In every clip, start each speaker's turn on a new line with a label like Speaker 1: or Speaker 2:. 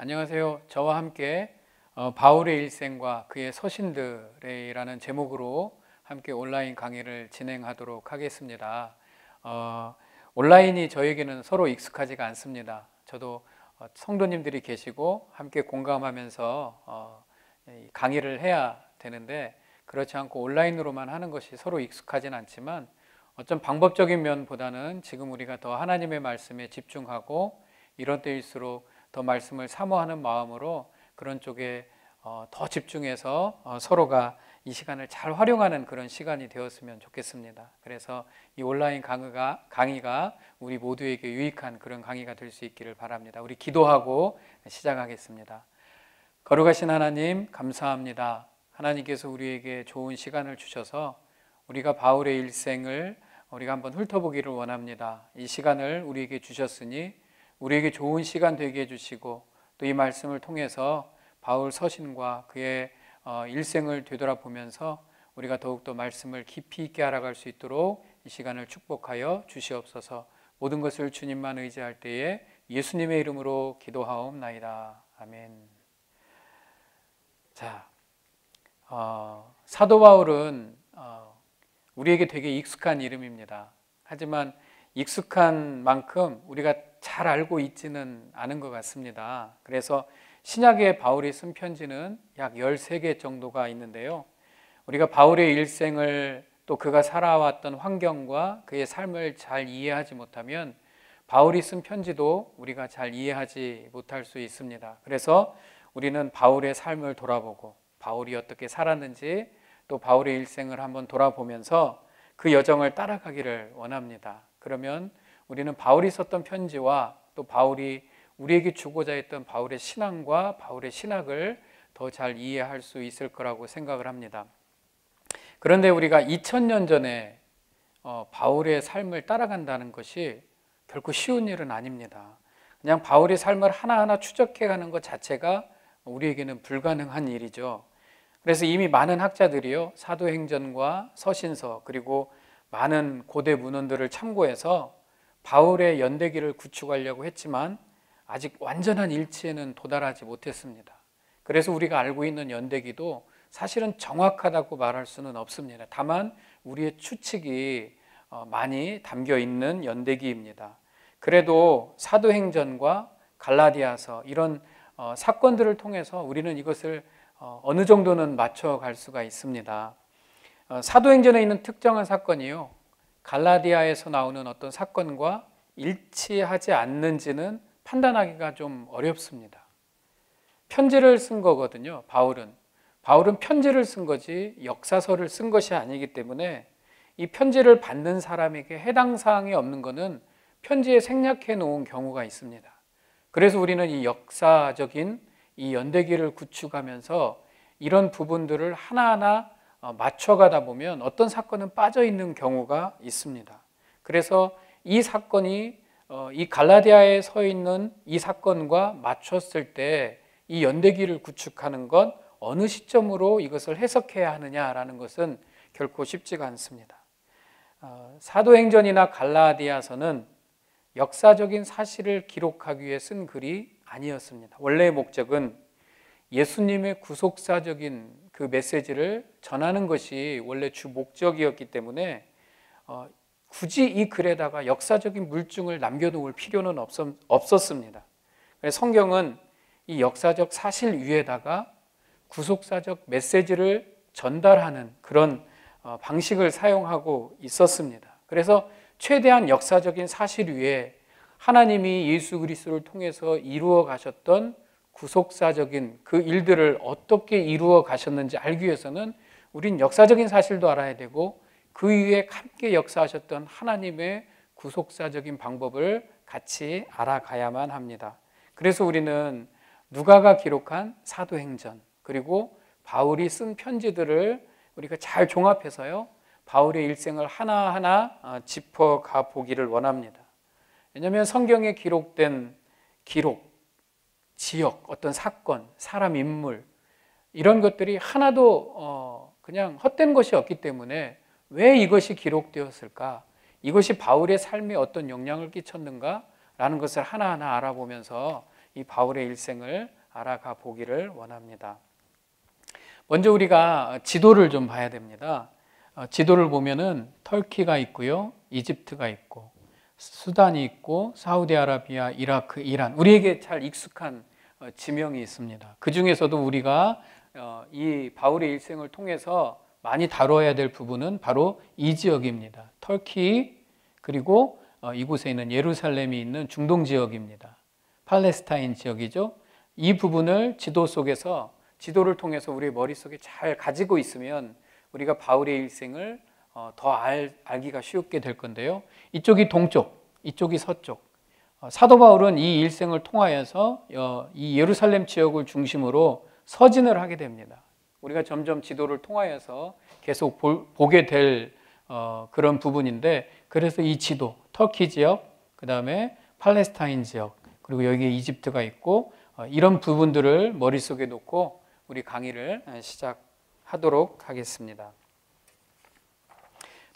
Speaker 1: 안녕하세요. 저와 함께 어, 바울의 일생과 그의 서신들이라는 제목으로 함께 온라인 강의를 진행하도록 하겠습니다. 어, 온라인이 저에게는 서로 익숙하지가 않습니다. 저도 어, 성도님들이 계시고 함께 공감하면서 어, 강의를 해야 되는데 그렇지 않고 온라인으로만 하는 것이 서로 익숙하진 않지만 어쩜 방법적인 면보다는 지금 우리가 더 하나님의 말씀에 집중하고 이런 때일수록 더 말씀을 사모하는 마음으로 그런 쪽에 어, 더 집중해서 어, 서로가 이 시간을 잘 활용하는 그런 시간이 되었으면 좋겠습니다. 그래서 이 온라인 강의가, 강의가 우리 모두에게 유익한 그런 강의가 될 수 있기를 바랍니다. 우리 기도하고 시작하겠습니다. 거룩하신 하나님, 감사합니다. 하나님께서 우리에게 좋은 시간을 주셔서 우리가 바울의 일생을 우리가 한번 훑어보기를 원합니다. 이 시간을 우리에게 주셨으니 우리에게 좋은 시간 되게 해주시고 또 이 말씀을 통해서 바울 서신과 그의 어, 일생을 되돌아보면서 우리가 더욱더 말씀을 깊이 있게 알아갈 수 있도록 이 시간을 축복하여 주시옵소서 모든 것을 주님만 의지할 때에 예수님의 이름으로 기도하옵나이다. 아멘. 자, 어, 사도 바울은 어, 우리에게 되게 익숙한 이름입니다. 하지만 익숙한 만큼 우리가 잘 알고 있지는 않은 것 같습니다. 그래서 신약의 바울이 쓴 편지는 약 13개 정도가 있는데요. 우리가 바울의 일생을 또 그가 살아왔던 환경과 그의 삶을 잘 이해하지 못하면 바울이 쓴 편지도 우리가 잘 이해하지 못할 수 있습니다. 그래서 우리는 바울의 삶을 돌아보고 바울이 어떻게 살았는지 또 바울의 일생을 한번 돌아보면서 그 여정을 따라가기를 원합니다. 그러면 우리는 바울이 썼던 편지와 또 바울이 우리에게 주고자 했던 바울의 신앙과 바울의 신학을 더 잘 이해할 수 있을 거라고 생각을 합니다. 그런데 우리가 2000년 전에 어, 바울의 삶을 따라간다는 것이 결코 쉬운 일은 아닙니다. 그냥 바울의 삶을 하나하나 추적해가는 것 자체가 우리에게는 불가능한 일이죠. 그래서 이미 많은 학자들이요 사도행전과 서신서 그리고 많은 고대 문헌들을 참고해서 바울의 연대기를 구축하려고 했지만 아직 완전한 일치에는 도달하지 못했습니다. 그래서 우리가 알고 있는 연대기도 사실은 정확하다고 말할 수는 없습니다. 다만 우리의 추측이 어, 많이 담겨 있는 연대기입니다. 그래도 사도행전과 갈라디아서 이런 어, 사건들을 통해서 우리는 이것을 어, 어느 정도는 맞춰갈 수가 있습니다. 사도행전에 있는 특정한 사건이요. 갈라디아에서 나오는 어떤 사건과 일치하지 않는지는 판단하기가 좀 어렵습니다. 편지를 쓴 거거든요. 바울은 바울은 편지를 쓴 거지 역사서를 쓴 것이 아니기 때문에 이 편지를 받는 사람에게 해당 사항이 없는 것은 편지에 생략해 놓은 경우가 있습니다. 그래서 우리는 이 역사적인 이 연대기를 구축하면서 이런 부분들을 하나하나 어, 맞춰가다 보면 어떤 사건은 빠져 있는 경우가 있습니다. 그래서 이 사건이 어, 이 갈라디아에 서 있는 이 사건과 맞췄을 때 이 연대기를 구축하는 건 어느 시점으로 이것을 해석해야 하느냐라는 것은 결코 쉽지가 않습니다. 어, 사도행전이나 갈라디아서는 역사적인 사실을 기록하기 위해 쓴 글이 아니었습니다. 원래의 목적은 예수님의 구속사적인 그 메시지를 전하는 것이 원래 주 목적이었기 때문에 어, 굳이 이 글에다가 역사적인 물증을 남겨놓을 필요는 없었, 없었습니다. 성경은 이 역사적 사실 위에다가 구속사적 메시지를 전달하는 그런 어, 방식을 사용하고 있었습니다. 그래서 최대한 역사적인 사실 위에 하나님이 예수 그리스도를 통해서 이루어 가셨던 구속사적인 그 일들을 어떻게 이루어 가셨는지 알기 위해서는 우린 역사적인 사실도 알아야 되고 그 위에 함께 역사하셨던 하나님의 구속사적인 방법을 같이 알아가야만 합니다. 그래서 우리는 누가가 기록한 사도행전 그리고 바울이 쓴 편지들을 우리가 잘 종합해서요. 바울의 일생을 하나하나 어, 짚어가 보기를 원합니다. 왜냐하면 성경에 기록된 기록 지역, 어떤 사건, 사람, 인물 이런 것들이 하나도 어 그냥 헛된 것이 없기 때문에 왜 이것이 기록되었을까? 이것이 바울의 삶에 어떤 영향을 끼쳤는가? 라는 것을 하나하나 알아보면서 이 바울의 일생을 알아가 보기를 원합니다. 먼저 우리가 지도를 좀 봐야 됩니다. 어, 지도를 보면은 터키가 있고요, 이집트가 있고, 수단이 있고 사우디아라비아, 이라크, 이란 우리에게 잘 익숙한 어, 지명이 있습니다. 그 중에서도 우리가 어, 이 바울의 일생을 통해서 많이 다뤄야 될 부분은 바로 이 지역입니다. 터키 그리고 어, 이곳에 있는 예루살렘이 있는 중동 지역입니다. 팔레스타인 지역이죠. 이 부분을 지도 속에서 지도를 통해서 우리 머릿속에 잘 가지고 있으면 우리가 바울의 일생을 어, 더 알, 알기가 쉬우게될 건데요. 이쪽이 동쪽, 이쪽이 서쪽. 어, 사도 바울은 이 일생을 통하여서 어, 이 예루살렘 지역을 중심으로 서진을 하게 됩니다. 우리가 점점 지도를 통하여서 계속 보, 게될 그런 부분인데 그래서 이 지도, 터키 지역, 그 다음에 팔레스타인 지역, 그리고 여기에 이집트가 있고 이런 부분들을 머릿속에 놓고 우리 강의를 시작하도록 하겠습니다.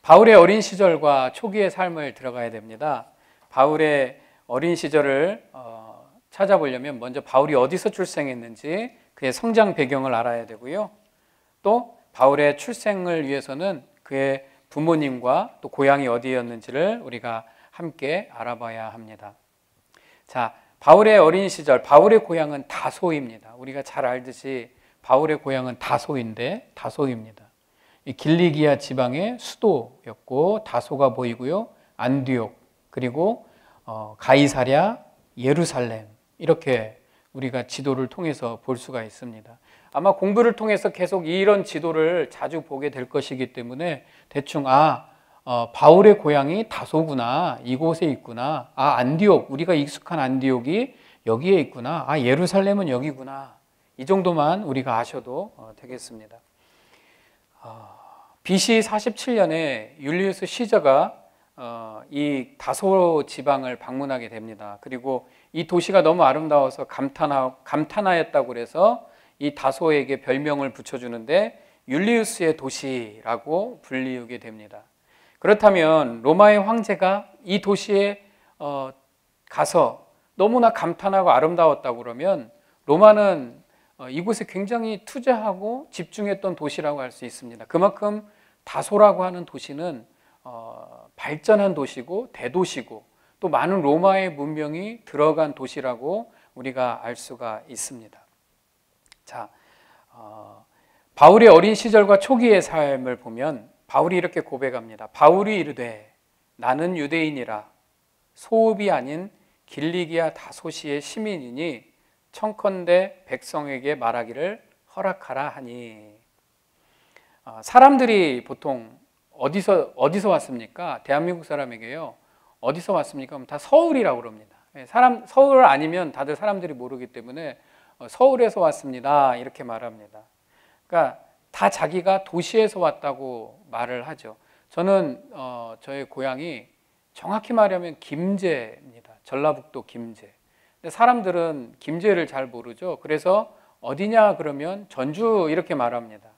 Speaker 1: 바울의 어린 시절과 초기의 삶을 들어가야 됩니다. 바울의 어린 시절을 어, 찾아보려면 먼저 바울이 어디서 출생했는지 그의 성장 배경을 알아야 되고요. 또 바울의 출생을 위해서는 그의 부모님과 또 고향이 어디였는지를 우리가 함께 알아봐야 합니다. 자, 바울의 어린 시절, 바울의 고향은 다소입니다. 우리가 잘 알듯이 바울의 고향은 다소인데 다소입니다. 길리기아 지방의 수도였고 다소가 보이고요. 안디옥 그리고 어, 가이사랴, 예루살렘 이렇게 우리가 지도를 통해서 볼 수가 있습니다. 아마 공부를 통해서 계속 이런 지도를 자주 보게 될 것이기 때문에 대충 아 어, 바울의 고향이 다소구나 이곳에 있구나 아 안디옥 우리가 익숙한 안디옥이 여기에 있구나 아 예루살렘은 여기구나 이 정도만 우리가 아셔도 어, 되겠습니다. 아, BC 47년에 율리우스 시저가 어, 이 다소 지방을 방문하게 됩니다. 그리고 이 도시가 너무 아름다워서 감탄하, 감탄하였다고 그래서 이 다소에게 별명을 붙여주는데 율리우스의 도시라고 불리우게 됩니다. 그렇다면 로마의 황제가 이 도시에 어, 가서 너무나 감탄하고 아름다웠다고 그러면 로마는 어, 이곳에 굉장히 투자하고 집중했던 도시라고 할 수 있습니다. 그만큼 다소라고 하는 도시는 어, 발전한 도시고 대도시고 또 많은 로마의 문명이 들어간 도시라고 우리가 알 수가 있습니다. 자, 어, 바울의 어린 시절과 초기의 삶을 보면 바울이 이렇게 고백합니다. 바울이 이르되 나는 유대인이라 소읍이 아닌 길리기아 다소시의 시민이니 청컨대 백성에게 말하기를 허락하라 하니 어, 사람들이 보통 어디서 어디서 왔습니까? 대한민국 사람에게요. 어디서 왔습니까? 그럼 다 서울이라고 그럽니다. 예, 사람 서울 아니면 다들 사람들이 모르기 때문에 어, 서울에서 왔습니다. 이렇게 말합니다. 그러니까 다 자기가 도시에서 왔다고 말을 하죠. 저는 어, 저의 고향이 정확히 말하면 김제입니다. 전라북도 김제. 사람들은 김제를 잘 모르죠. 그래서 어디냐 그러면 전주 이렇게 말합니다.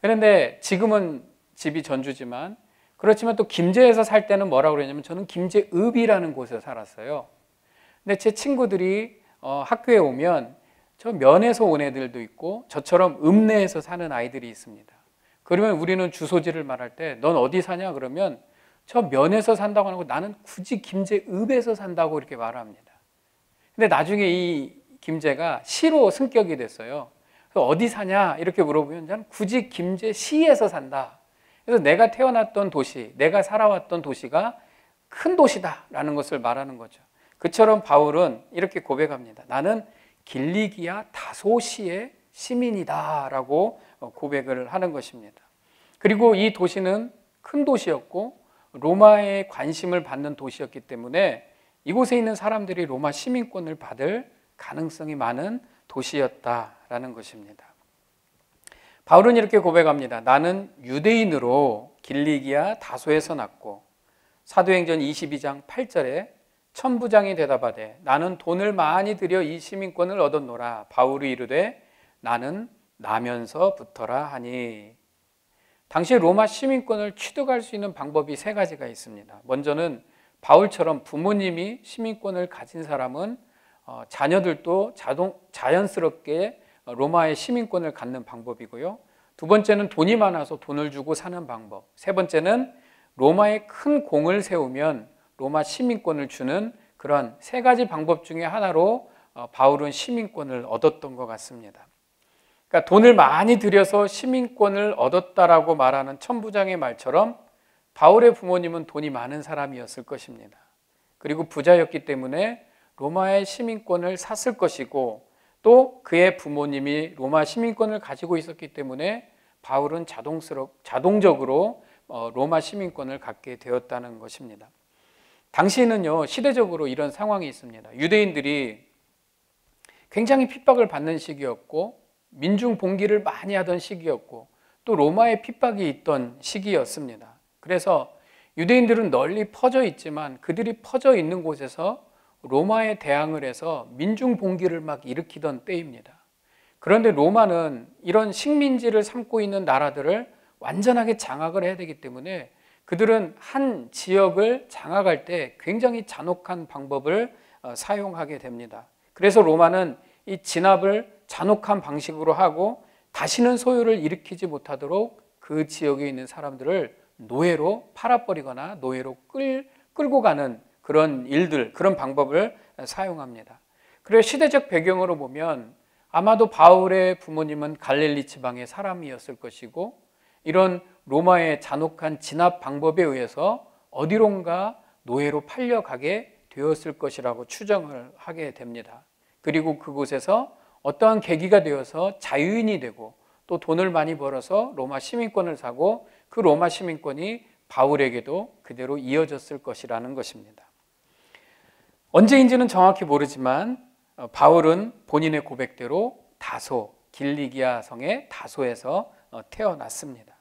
Speaker 1: 그런데 지금은 집이 전주지만 그렇지만 또 김제에서 살 때는 뭐라고 그러냐면 저는 김제읍이라는 곳에 살았어요. 근데 제 친구들이 어, 학교에 오면 저 면에서 온 애들도 있고 저처럼 읍내에서 사는 아이들이 있습니다. 그러면 우리는 주소지를 말할 때 넌 어디 사냐 그러면 저 면에서 산다고 하고 나는 굳이 김제읍에서 산다고 이렇게 말합니다. 근데 나중에 이 김제가 시로 승격이 됐어요. 어디 사냐 이렇게 물어보면 저는 굳이 김제 시에서 산다. 그래서 내가 태어났던 도시, 내가 살아왔던 도시가 큰 도시다라는 것을 말하는 거죠. 그처럼 바울은 이렇게 고백합니다. 나는 길리기아 다소시의 시민이다라고 어, 고백을 하는 것입니다. 그리고 이 도시는 큰 도시였고 로마의 관심을 받는 도시였기 때문에 이곳에 있는 사람들이 로마 시민권을 받을 가능성이 많은 도시였다라는 것입니다. 바울은 이렇게 고백합니다. 나는 유대인으로 길리기아 다소에서 났고 사도행전 22장 8절에 천부장이 대답하되 나는 돈을 많이 들여 이 시민권을 얻었노라 바울이 이르되 나는 나면서부터라 하니 당시 로마 시민권을 취득할 수 있는 방법이 세 가지가 있습니다. 먼저는 바울처럼 부모님이 시민권을 가진 사람은 어, 자녀들도 자동, 자연스럽게 로마의 시민권을 갖는 방법이고요. 두 번째는 돈이 많아서 돈을 주고 사는 방법. 세 번째는 로마에 큰 공을 세우면 로마 시민권을 주는 그런 세 가지 방법 중에 하나로 어, 바울은 시민권을 얻었던 것 같습니다. 그러니까 돈을 많이 들여서 시민권을 얻었다라고 말하는 천부장의 말처럼 바울의 부모님은 돈이 많은 사람이었을 것입니다. 그리고 부자였기 때문에 로마의 시민권을 샀을 것이고 또 그의 부모님이 로마 시민권을 가지고 있었기 때문에 바울은 자동스러, 자동적으로 어, 로마 시민권을 갖게 되었다는 것입니다. 당시에는요, 시대적으로 이런 상황이 있습니다. 유대인들이 굉장히 핍박을 받는 시기였고, 민중 봉기를 많이 하던 시기였고, 또 로마의 핍박이 있던 시기였습니다. 그래서 유대인들은 널리 퍼져 있지만 그들이 퍼져 있는 곳에서 로마에 대항을 해서 민중 봉기를 막 일으키던 때입니다. 그런데 로마는 이런 식민지를 삼고 있는 나라들을 완전하게 장악을 해야 되기 때문에 그들은 한 지역을 장악할 때 굉장히 잔혹한 방법을 어, 사용하게 됩니다. 그래서 로마는 이 진압을 잔혹한 방식으로 하고 다시는 소요를 일으키지 못하도록 그 지역에 있는 사람들을 노예로 팔아버리거나 노예로 끌, 끌고 가는 그런 일들, 그런 방법을 사용합니다. 그리고 시대적 배경으로 보면 아마도 바울의 부모님은 갈릴리 지방의 사람이었을 것이고 이런 로마의 잔혹한 진압 방법에 의해서 어디론가 노예로 팔려가게 되었을 것이라고 추정을 하게 됩니다. 그리고 그곳에서 어떠한 계기가 되어서 자유인이 되고 또 돈을 많이 벌어서 로마 시민권을 사고 그 로마 시민권이 바울에게도 그대로 이어졌을 것이라는 것입니다. 언제인지는 정확히 모르지만 어, 바울은 본인의 고백대로 다소 길리기아 성의 다소에서 어, 태어났습니다.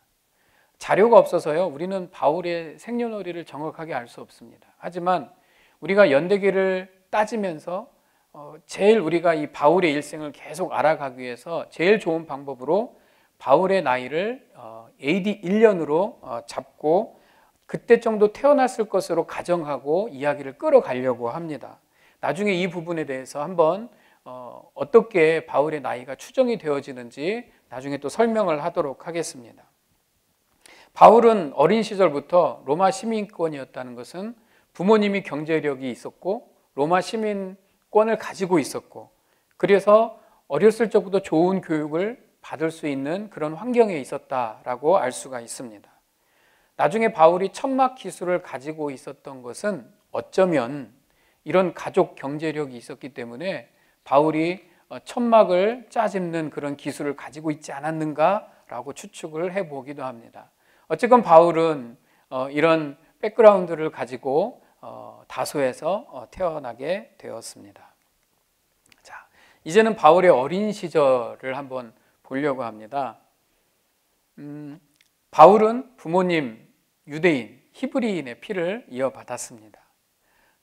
Speaker 1: 자료가 없어서요. 우리는 바울의 생년월일을 정확하게 알 수 없습니다. 하지만 우리가 연대기를 따지면서 어, 제일 우리가 이 바울의 일생을 계속 알아가기 위해서 제일 좋은 방법으로 바울의 나이를 어, AD 1년으로 어, 잡고 그때 정도 태어났을 것으로 가정하고 이야기를 끌어가려고 합니다. 나중에 이 부분에 대해서 한번 어, 어떻게 바울의 나이가 추정이 되어지는지 나중에 또 설명을 하도록 하겠습니다. 바울은 어린 시절부터 로마 시민권이었다는 것은 부모님이 경제력이 있었고 로마 시민권을 가지고 있었고 그래서 어렸을 적부터 좋은 교육을 받을 수 있는 그런 환경에 있었다라고 알 수가 있습니다. 나중에 바울이 천막 기술을 가지고 있었던 것은 어쩌면 이런 가족 경제력이 있었기 때문에 바울이 어, 천막을 짜집는 그런 기술을 가지고 있지 않았는가라고 추측을 해보기도 합니다. 어쨌건 바울은 어, 이런 백그라운드를 가지고 어, 다소에서 태어나게 되었습니다. 자, 이제는 바울의 어린 시절을 한번 보려고 합니다. 음, 바울은 부모님 유대인, 히브리인의 피를 이어받았습니다.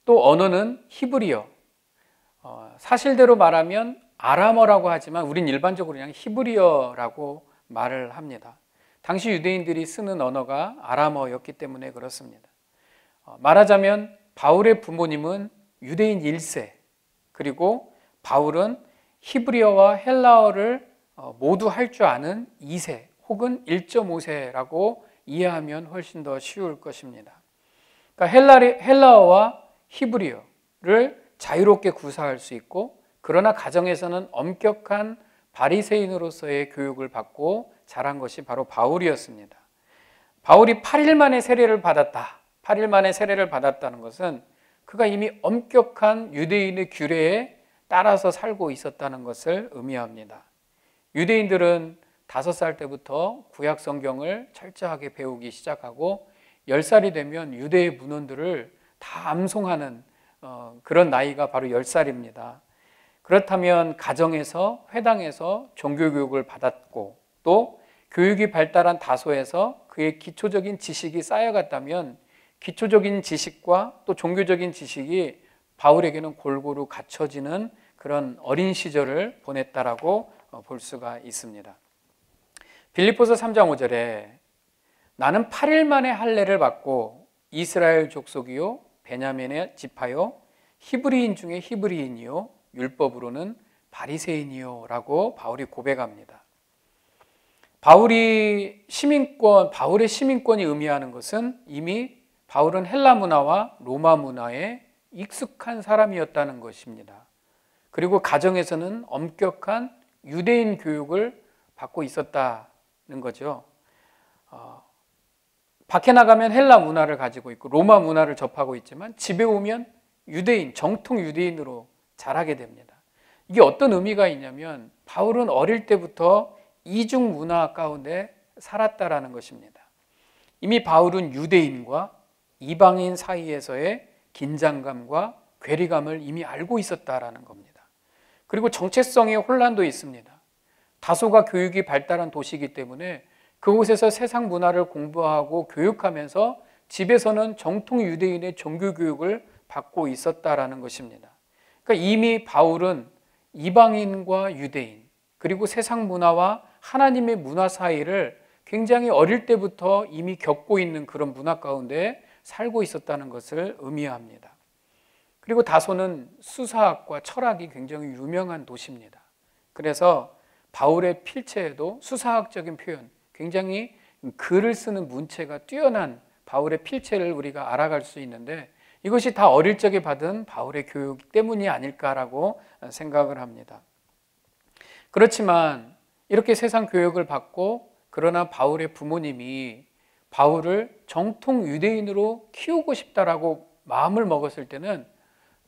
Speaker 1: 또 언어는 히브리어. 어, 사실대로 말하면 아람어라고 하지만 우린 일반적으로 그냥 히브리어라고 말을 합니다. 당시 유대인들이 쓰는 언어가 아람어였기 때문에 그렇습니다. 어, 말하자면 바울의 부모님은 유대인 1세, 그리고 바울은 히브리어와 헬라어를 어, 모두 할 줄 아는 2세 혹은 1.5세라고 이해하면 훨씬 더 쉬울 것입니다. 그러니까 헬라, 어와 히브리어를 자유롭게 구사할 수 있고 그러나 가정에서는 엄격한 바리새인으로서의 교육을 받고 자란 것이 바로 바울이었습니다. 바울이 8일 만에 세례를 받았다. 8일 만에 세례를 받았다는 것은 그가 이미 엄격한 유대인의 규례에 따라서 살고 있었다는 것을 의미합니다. 유대인들은 다섯 살 때부터 구약 성경을 철저하게 배우기 시작하고 열살이 되면 유대의 문헌들을 다 암송하는 어, 그런 나이가 바로 열살입니다 그렇다면 가정에서 회당에서 종교 교육을 받았고 또 교육이 발달한 다소에서 그의 기초적인 지식이 쌓여갔다면 기초적인 지식과 또 종교적인 지식이 바울에게는 골고루 갖춰지는 그런 어린 시절을 보냈다라고 어, 볼 수가 있습니다. 빌립보서 3장 5절에 나는 8일 만에 할례를 받고 이스라엘 족속이요 베냐민의 지파요 히브리인 중에 히브리인이요 율법으로는 바리새인이요라고 바울이 고백합니다. 바울이 시민권 바울의 시민권이 의미하는 것은 이미 바울은 헬라 문화와 로마 문화에 익숙한 사람이었다는 것입니다. 그리고 가정에서는 엄격한 유대인 교육을 받고 있었다는 거죠. 어, 밖에 나가면 헬라 문화를 가지고 있고 로마 문화를 접하고 있지만 집에 오면 유대인, 정통 유대인으로 자라게 됩니다. 이게 어떤 의미가 있냐면 바울은 어릴 때부터 이중 문화 가운데 살았다라는 것입니다. 이미 바울은 유대인과 이방인 사이에서의 긴장감과 괴리감을 이미 알고 있었다라는 겁니다. 그리고 정체성의 혼란도 있습니다. 다소가 교육이 발달한 도시이기 때문에 그곳에서 세상 문화를 공부하고 교육하면서 집에서는 정통 유대인의 종교 교육을 받고 있었다라는 것입니다. 그러니까 이미 바울은 이방인과 유대인 그리고 세상 문화와 하나님의 문화 사이를 굉장히 어릴 때부터 이미 겪고 있는 그런 문화 가운데 살고 있었다는 것을 의미합니다. 그리고 다소는 수사학과 철학이 굉장히 유명한 도시입니다. 그래서 바울의 필체에도 수사학적인 표현, 굉장히 글을 쓰는 문체가 뛰어난 바울의 필체를 우리가 알아갈 수 있는데 이것이 다 어릴 적에 받은 바울의 교육 때문이 아닐까라고 생각을 합니다. 그렇지만 이렇게 세상 교육을 받고 그러나 바울의 부모님이 바울을 정통 유대인으로 키우고 싶다라고 마음을 먹었을 때는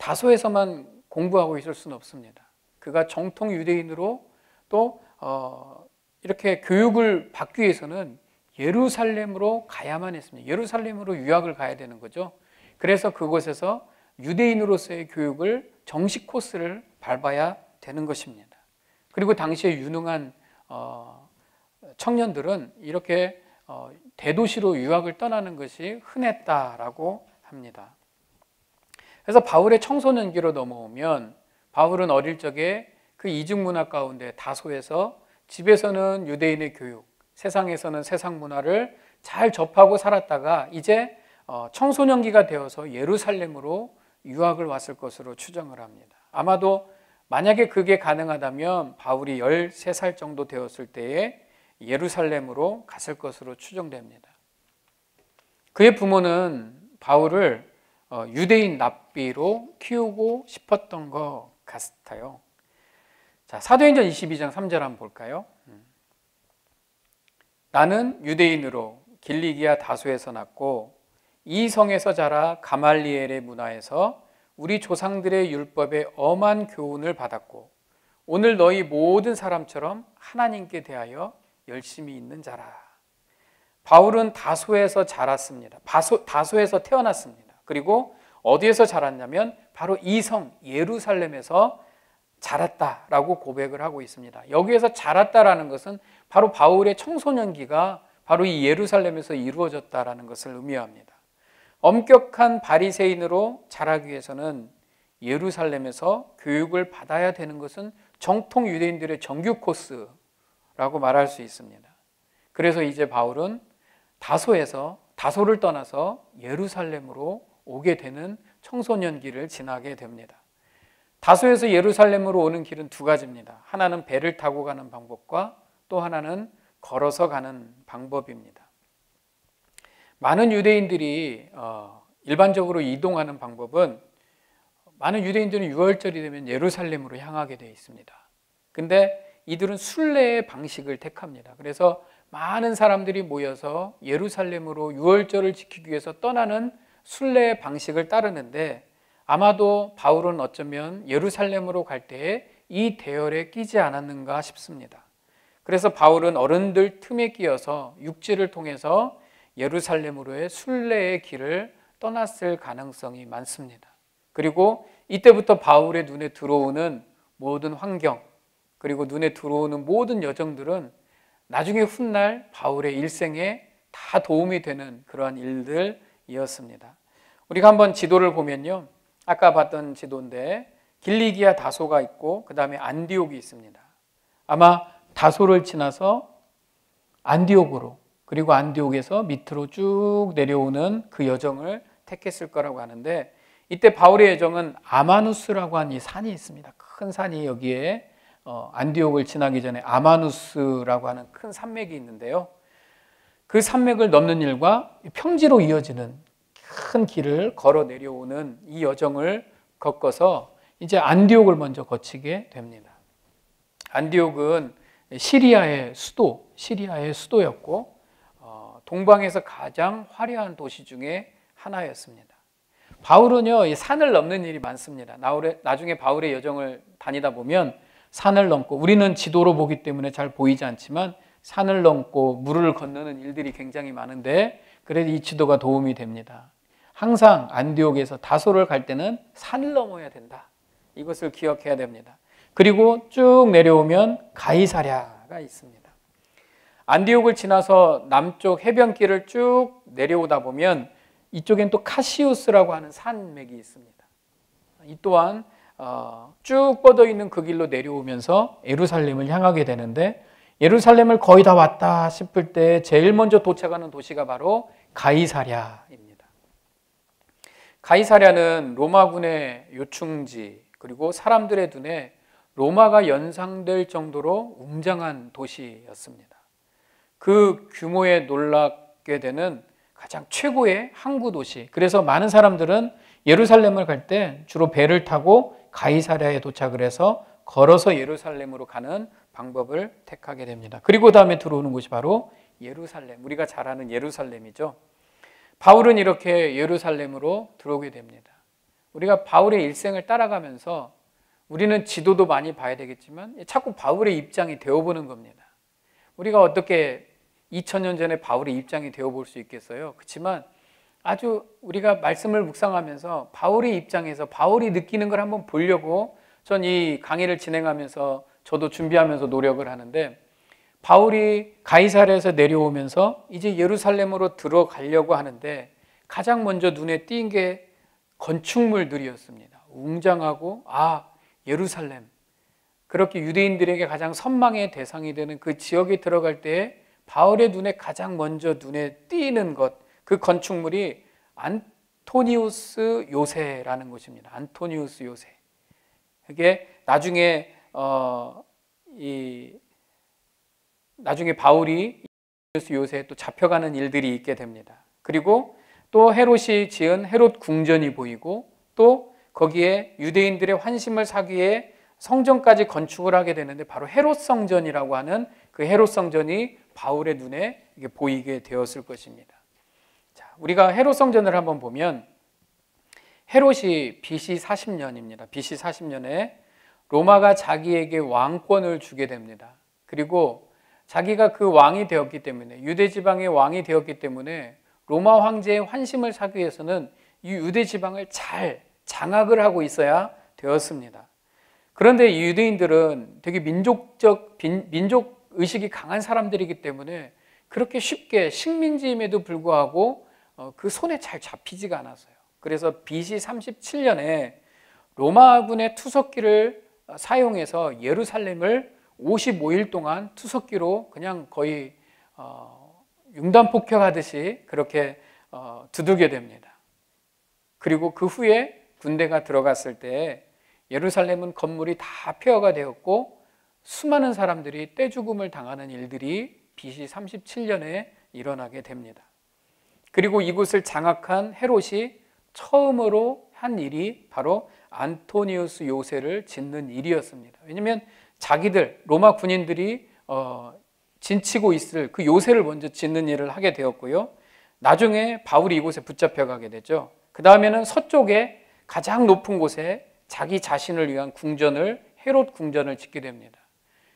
Speaker 1: 다소에서만 공부하고 있을 수는 없습니다. 그가 정통 유대인으로 또 어, 이렇게 교육을 받기 위해서는 예루살렘으로 가야만 했습니다. 예루살렘으로 유학을 가야 되는 거죠. 그래서 그곳에서 유대인으로서의 교육을 정식 코스를 밟아야 되는 것입니다. 그리고 당시에 유능한 어, 청년들은 이렇게 어, 대도시로 유학을 떠나는 것이 흔했다라고 합니다. 그래서 바울의 청소년기로 넘어오면 바울은 어릴 적에 그 이중 문화 가운데 다소에서 집에서는 유대인의 교육, 세상에서는 세상 문화를 잘 접하고 살았다가 이제 어, 청소년기가 되어서 예루살렘으로 유학을 왔을 것으로 추정을 합니다. 아마도 만약에 그게 가능하다면 바울이 13살 정도 되었을 때에 예루살렘으로 갔을 것으로 추정됩니다. 그의 부모는 바울을 어, 유대인 납비로 키우고 싶었던 것 같아요. 자, 사도행전 22장 3절 한번 볼까요? 음. 나는 유대인으로 길리기아 다수에서 났고 이 성에서 자라 가말리엘의 문화에서 우리 조상들의 율법의 엄한 교훈을 받았고 오늘 너희 모든 사람처럼 하나님께 대하여 열심히 있는 자라. 바울은 다소에서 자랐습니다. 다소, 다소에서 태어났습니다. 그리고 어디에서 자랐냐면 바로 이성 예루살렘에서 자랐다라고 고백을 하고 있습니다. 여기에서 자랐다라는 것은 바로 바울의 청소년기가 바로 이 예루살렘에서 이루어졌다라는 것을 의미합니다. 엄격한 바리새인으로 자라기 위해서는 예루살렘에서 교육을 받아야 되는 것은 정통 유대인들의 정규 코스라고 말할 수 있습니다. 그래서 이제 바울은 다소에서 다소를 떠나서 예루살렘으로 오게 되는 청소년기를 지나게 됩니다. 다소에서 예루살렘으로 오는 길은 두 가지입니다. 하나는 배를 타고 가는 방법과 또 하나는 걸어서 가는 방법입니다. 많은 유대인들이 어, 일반적으로 이동하는 방법은 많은 유대인들은 6월절이 되면 예루살렘으로 향하게 되어 있습니다. 근데 이들은 순례의 방식을 택합니다. 그래서 많은 사람들이 모여서 예루살렘으로 6월절을 지키기 위해서 떠나는 순례 방식을 따르는데 아마도 바울은 어쩌면 예루살렘으로 갈 때에 이 대열에 끼지 않았는가 싶습니다. 그래서 바울은 어른들 틈에 끼어서 육지를 통해서 예루살렘으로의 순례의 길을 떠났을 가능성이 많습니다. 그리고 이때부터 바울의 눈에 들어오는 모든 환경, 그리고 눈에 들어오는 모든 여정들은 나중에 훗날 바울의 일생에 다 도움이 되는 그러한 일들, 이었습니다. 우리가 한번 지도를 보면요. 아까 봤던 지도인데 길리기아 다소가 있고 그다음에 안디옥이 있습니다. 아마 다소를 지나서 안디옥으로 그리고 안디옥에서 밑으로 쭉 내려오는 그 여정을 택했을 거라고 하는데 이때 바울의 여정은 아마누스라고 한이 산이 있습니다. 큰 산이 여기에 어, 안디옥을 지나기 전에 아마누스라고 하는 큰 산맥이 있는데요. 그 산맥을 넘는 일과 평지로 이어지는 큰 길을 걸어 내려오는 이 여정을 겪어서 이제 안디옥을 먼저 거치게 됩니다. 안디옥은 시리아의 수도, 시리아의 수도였고 어, 동방에서 가장 화려한 도시 중에 하나였습니다. 바울은요, 산을 넘는 일이 많습니다. 나중에 바울의 여정을 다니다 보면 산을 넘고 우리는 지도로 보기 때문에 잘 보이지 않지만 산을 넘고 물을 건너는 일들이 굉장히 많은데 그래도 이 지도가 도움이 됩니다. 항상 안디옥에서 다소를 갈 때는 산을 넘어야 된다. 이것을 기억해야 됩니다. 그리고 쭉 내려오면 가이사랴가 있습니다. 안디옥을 지나서 남쪽 해변길을 쭉 내려오다 보면 이쪽엔 또 카시우스라고 하는 산맥이 있습니다. 이 또한 어, 쭉 뻗어 있는 그 길로 내려오면서 에루살렘을 향하게 되는데 예루살렘을 거의 다 왔다 싶을 때 제일 먼저 도착하는 도시가 바로 가이사랴입니다. 가이사랴는 로마군의 요충지 그리고 사람들의 눈에 로마가 연상될 정도로 웅장한 도시였습니다. 그 규모에 놀랍게 되는 가장 최고의 항구 도시. 그래서 많은 사람들은 예루살렘을 갈 때 주로 배를 타고 가이사랴에 도착을 해서 걸어서 예루살렘으로 가는 방법을 택하게 됩니다. 그리고 다음에 들어오는 곳이 바로 예루살렘. 우리가 잘 아는 예루살렘이죠. 바울은 이렇게 예루살렘으로 들어오게 됩니다. 우리가 바울의 일생을 따라가면서 우리는 지도도 많이 봐야 되겠지만 자꾸 바울의 입장이 되어보는 겁니다. 우리가 어떻게 2000년 전에 바울의 입장이 되어볼 수 있겠어요? 그렇지만 아주 우리가 말씀을 묵상하면서 바울의 입장에서 바울이 느끼는 걸 한번 보려고 전 이 강의를 진행하면서 저도 준비하면서 노력을 하는데 바울이 가이사르에서 내려오면서 이제 예루살렘으로 들어가려고 하는데 가장 먼저 눈에 띈 게 건축물들이었습니다. 웅장하고 아 예루살렘 그렇게 유대인들에게 가장 선망의 대상이 되는 그 지역에 들어갈 때 바울의 눈에 가장 먼저 눈에 띄는 것 그 건축물이 안토니우스 요새라는 것입니다 안토니우스 요새. 그게 나중에 어, 이 나중에 바울이 요새 또 잡혀가는 일들이 있게 됩니다. 그리고 또 헤롯이 지은 헤롯 궁전이 보이고 또 거기에 유대인들의 환심을 사기 위 성전까지 건축을 하게 되는데 바로 헤롯 성전이라고 하는 그 헤롯 성전이 바울의 눈에 보이게 되었을 것입니다. 자, 우리가 헤롯 성전을 한번 보면 헤롯이 BC 40년입니다. BC 40년에 로마가 자기에게 왕권을 주게 됩니다. 그리고 자기가 그 왕이 되었기 때문에 유대 지방의 왕이 되었기 때문에 로마 황제의 환심을 사기 위해서는 이 유대 지방을 잘 장악을 하고 있어야 되었습니다. 그런데 유대인들은 되게 민족적 민족 의식이 강한 사람들이기 때문에 그렇게 쉽게 식민지임에도 불구하고 어, 그 손에 잘 잡히지가 않았어요. 그래서 BC 37년에 로마군의 투석기를 사용해서 예루살렘을 55일 동안 투석기로 그냥 거의 어, 융단 폭격하듯이 그렇게 어, 두들겨 댑니다. 그리고 그 후에 군대가 들어갔을 때 예루살렘은 건물이 다 폐허가 되었고 수많은 사람들이 떼죽음을 당하는 일들이 BC 37년에 일어나게 됩니다. 그리고 이곳을 장악한 헤롯이 처음으로 한 일이 바로 안토니우스 요새를 짓는 일이었습니다. 왜냐하면 자기들 로마 군인들이 어, 진치고 있을 그 요새를 먼저 짓는 일을 하게 되었고요. 나중에 바울이 이곳에 붙잡혀 가게 되죠. 그 다음에는 서쪽에 가장 높은 곳에 자기 자신을 위한 궁전을 헤롯 궁전을 짓게 됩니다.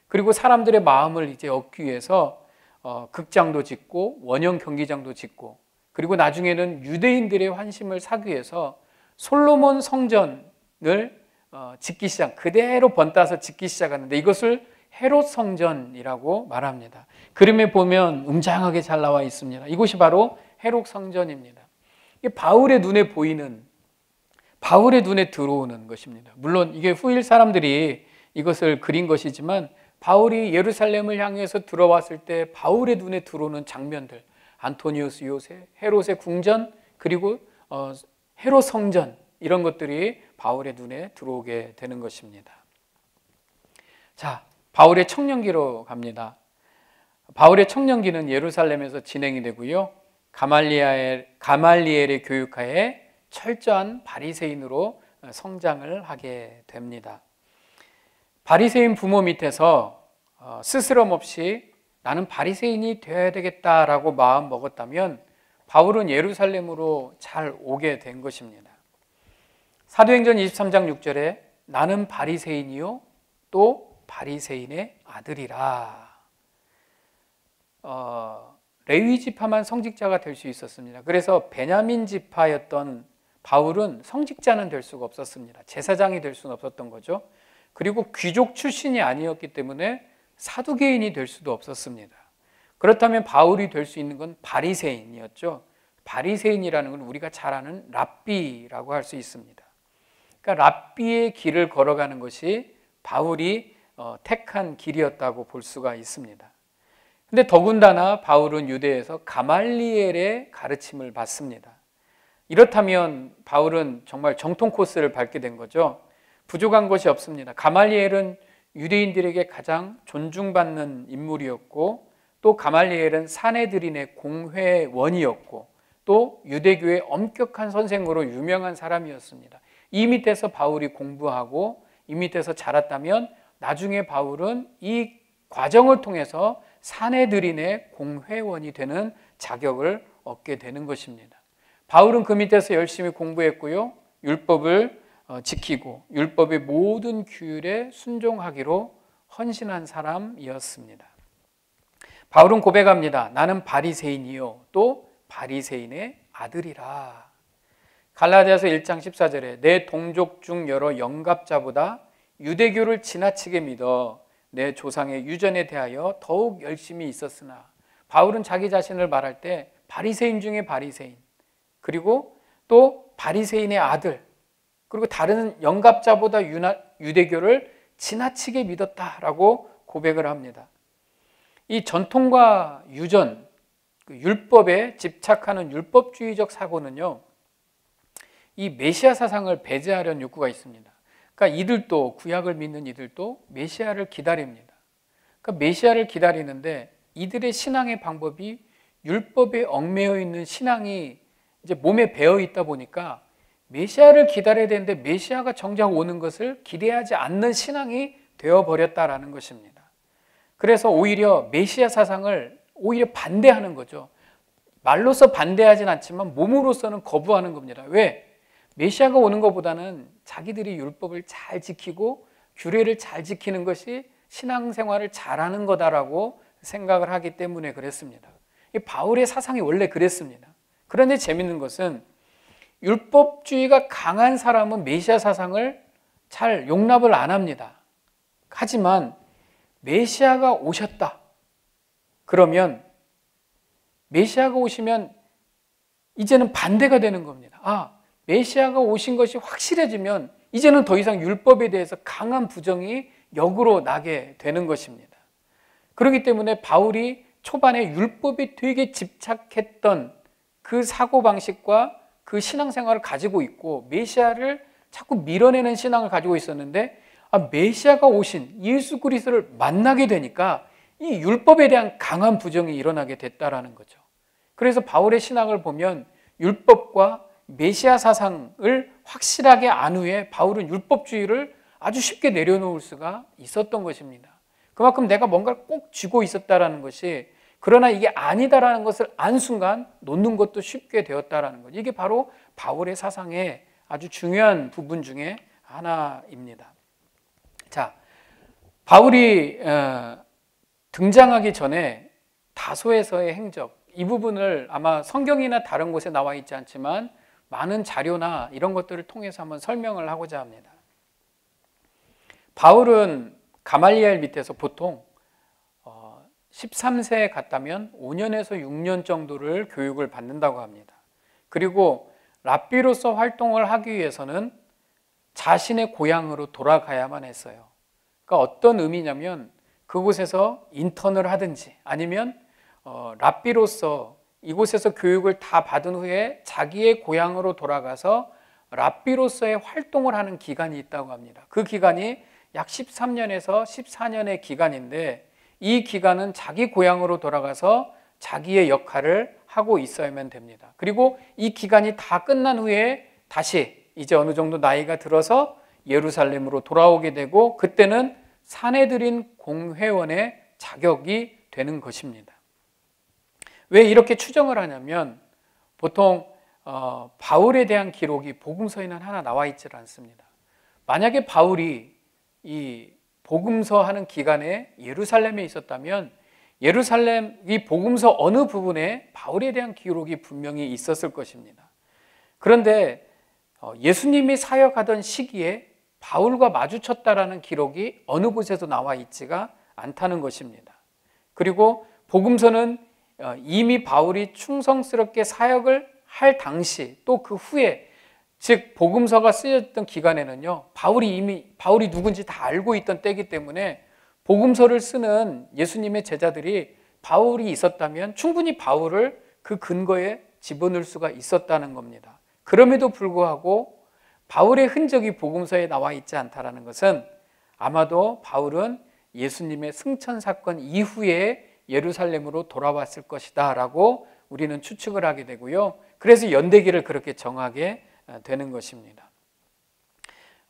Speaker 1: 그리고 사람들의 마음을 이제 얻기 위해서 어, 극장도 짓고 원형 경기장도 짓고 그리고 나중에는 유대인들의 환심을 사기 위해서 솔로몬 성전 성전을 어, 짓기 시작, 그대로 번따서 짓기 시작하는데 이것을 헤롯 성전이라고 말합니다. 그림에 보면 웅장하게 잘 나와 있습니다. 이곳이 바로 헤롯 성전입니다. 바울의 눈에 보이는 바울의 눈에 들어오는 것입니다. 물론 이게 후일 사람들이 이것을 그린 것이지만 바울이 예루살렘을 향해서 들어왔을 때 바울의 눈에 들어오는 장면들 안토니우스 요새 헤롯의 궁전 그리고 어, 헤롯 성전 이런 것들이 바울의 눈에 들어오게 되는 것입니다. 자, 바울의 청년기로 갑니다. 바울의 청년기는 예루살렘에서 진행이 되고요. 가말리엘, 가말리엘의 교육하에 철저한 바리새인으로 성장을 하게 됩니다. 바리새인 부모 밑에서 어, 스스럼 없이 나는 바리새인이 되어야 되겠다라고 마음 먹었다면 바울은 예루살렘으로 잘 오게 된 것입니다. 사도행전 23장 6절에 나는 바리새인이요 또 바리새인의 아들이라. 어, 레위 지파만 성직자가 될 수 있었습니다. 그래서 베냐민 지파였던 바울은 성직자는 될 수가 없었습니다. 제사장이 될 수는 없었던 거죠. 그리고 귀족 출신이 아니었기 때문에 사두개인이 될 수도 없었습니다. 그렇다면 바울이 될 수 있는 건 바리새인이었죠. 바리새인이라는 건 우리가 잘 아는 랍비라고 할 수 있습니다. 그러니까 랍비의 길을 걸어가는 것이 바울이 어, 택한 길이었다고 볼 수가 있습니다. 근데 더군다나 바울은 유대에서 가말리엘의 가르침을 받습니다. 이렇다면 바울은 정말 정통 코스를 밟게 된 거죠. 부족한 것이 없습니다. 가말리엘은 유대인들에게 가장 존중받는 인물이었고 또 가말리엘은 사내들인의 공회원이었고 또 유대교의 엄격한 선생으로 유명한 사람이었습니다. 이 밑에서 바울이 공부하고 이 밑에서 자랐다면 나중에 바울은 이 과정을 통해서 사내들인의 공회원이 되는 자격을 얻게 되는 것입니다. 바울은 그 밑에서 열심히 공부했고요. 율법을 어, 지키고 율법의 모든 규율에 순종하기로 헌신한 사람이었습니다. 바울은 고백합니다. 나는 바리새인이요 또 바리새인의 아들이라. 갈라디아서 1장 14절에 내 동족 중 여러 영갑자보다 유대교를 지나치게 믿어 내 조상의 유전에 대하여 더욱 열심히 있었으나 바울은 자기 자신을 말할 때 바리새인 중에 바리새인 그리고 또 바리새인의 아들 그리고 다른 영갑자보다 유나, 유대교를 지나치게 믿었다라고 고백을 합니다. 이 전통과 유전 그 율법에 집착하는 율법주의적 사고는요 이 메시아 사상을 배제하려는 욕구가 있습니다. 그러니까 이들도 구약을 믿는 이들도 메시아를 기다립니다. 그러니까 메시아를 기다리는데 이들의 신앙의 방법이 율법에 얽매여 있는 신앙이 이제 몸에 배어 있다 보니까 메시아를 기다려야 되는데 메시아가 정작 오는 것을 기대하지 않는 신앙이 되어 버렸다라는 것입니다. 그래서 오히려 메시아 사상을 오히려 반대하는 거죠. 말로서 반대하진 않지만 몸으로서는 거부하는 겁니다. 왜? 메시아가 오는 것보다는 자기들이 율법을 잘 지키고 규례를 잘 지키는 것이 신앙생활을 잘하는 거다라고 생각을 하기 때문에 그랬습니다. 바울의 사상이 원래 그랬습니다. 그런데 재밌는 것은 율법주의가 강한 사람은 메시아 사상을 잘 용납을 안 합니다. 하지만 메시아가 오셨다. 그러면 메시아가 오시면 이제는 반대가 되는 겁니다. 아, 메시아가 오신 것이 확실해지면 이제는 더 이상 율법에 대해서 강한 부정이 역으로 나게 되는 것입니다. 그렇기 때문에 바울이 초반에 율법에 되게 집착했던 그 사고방식과 그 신앙생활을 가지고 있고 메시아를 자꾸 밀어내는 신앙을 가지고 있었는데 아, 메시아가 오신 예수 그리스도를 만나게 되니까 이 율법에 대한 강한 부정이 일어나게 됐다라는 거죠. 그래서 바울의 신앙을 보면 율법과 메시아 사상을 확실하게 안 후에 바울은 율법주의를 아주 쉽게 내려놓을 수가 있었던 것입니다. 그만큼 내가 뭔가를 꼭 쥐고 있었다라는 것이 그러나 이게 아니다라는 것을 안 순간 놓는 것도 쉽게 되었다라는 것. 이게 바로 바울의 사상의 아주 중요한 부분 중에 하나입니다. 자, 바울이 어, 등장하기 전에 다소에서의 행적 이 부분을 아마 성경이나 다른 곳에 나와 있지 않지만 많은 자료나 이런 것들을 통해서 한번 설명을 하고자 합니다. 바울은 가말리엘 밑에서 보통 13세에 어, 갔다면 5년에서 6년 정도를 교육을 받는다고 합니다. 그리고 랍비로서 활동을 하기 위해서는 자신의 고향으로 돌아가야만 했어요. 그러니까 어떤 의미냐면 그곳에서 인턴을 하든지 아니면 어, 랍비로서 이곳에서 교육을 다 받은 후에 자기의 고향으로 돌아가서 랍비로서의 활동을 하는 기간이 있다고 합니다. 그 기간이 약 13년에서 14년의 기간인데 이 기간은 자기 고향으로 돌아가서 자기의 역할을 하고 있어야만 됩니다. 그리고 이 기간이 다 끝난 후에 다시 이제 어느 정도 나이가 들어서 예루살렘으로 돌아오게 되고 그때는 사내들인 공회원의 자격이 되는 것입니다. 왜 이렇게 추정을 하냐면 보통 어, 바울에 대한 기록이 복음서에는 하나 나와 있지 않습니다. 만약에 바울이 이 복음서 하는 기간에 예루살렘에 있었다면 예루살렘 이 복음서 어느 부분에 바울에 대한 기록이 분명히 있었을 것입니다. 그런데 어, 예수님이 사역하던 시기에 바울과 마주쳤다라는 기록이 어느 곳에도 나와 있지가 않다는 것입니다. 그리고 복음서는 어, 이미 바울이 충성스럽게 사역을 할 당시 또 그 후에 즉 복음서가 쓰였던 기간에는요 바울이 이미 바울이 누군지 다 알고 있던 때이기 때문에 복음서를 쓰는 예수님의 제자들이 바울이 있었다면 충분히 바울을 그 근거에 집어넣을 수가 있었다는 겁니다. 그럼에도 불구하고 바울의 흔적이 복음서에 나와 있지 않다라는 것은 아마도 바울은 예수님의 승천 사건 이후에 예루살렘으로 돌아왔을 것이다 라고 우리는 추측을 하게 되고요. 그래서 연대기를 그렇게 정하게 어, 되는 것입니다.